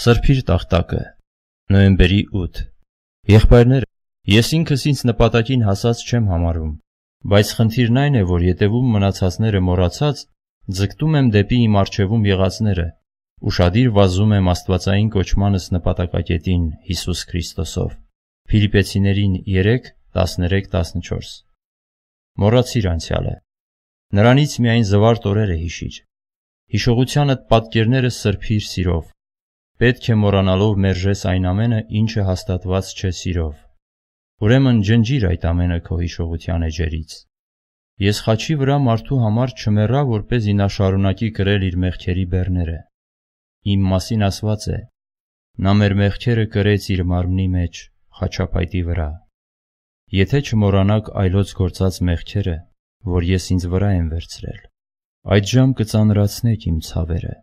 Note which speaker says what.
Speaker 1: Սրբիր տախտակը։ Նոյեմբերի 8։ Եղբայրներ, ես ինքս ինձ նպատակին հասած չեմ համարում, բայց խնդիրն այն է, որ յետևում մնացածները մոռացած ձգտում եմ դեպի իմ արջևում եղածները, ուրشادիր վազում եմ Աստվածային կոչմանս նպատակակետին Հիսուս Քրիստոսով։ Ֆիլիպեցիներին 3:13-14։ Մոռացիր անցյալը։ Նրանից միայն զվարթ օրերը հիշիր։ Հիշողությանդ պատկերները սրբիր սիրով, Պետք է մոռանալով մերժես այն ամենը, ինչը հաստատված չէ սիրով։ Ուրեմն ջնջիր այդ ամենը քո հիշողության էջերից։ Ես խաչի վրա մարդու համար չմեռա, որ เป զի նա շարունակի կրել իր մեղքերի բեռները։ Իմ մասին ասված է. նա մեր մեղքերը կրեց իր մարմնի մեջ, խաչապայտի վրա։ Եթե չմոռանաք այլոց գործած մեղքերը, որ ես ինձ վրա եմ վերցրել, այդ ժամ կծանրացնեք իմ ցավերը։